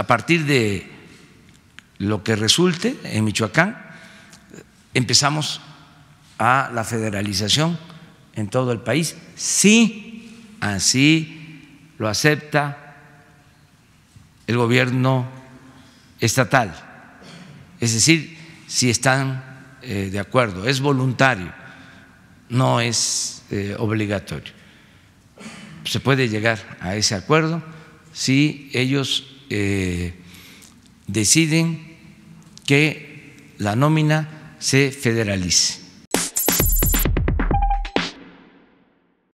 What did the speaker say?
a partir de lo que resulte en Michoacán, empezamos a la federalización en todo el país, si así lo acepta el gobierno estatal, es decir, si están eh, de acuerdo, es voluntario, no es eh, obligatorio. Se puede llegar a ese acuerdo si ellos eh, deciden que la nómina se federalice.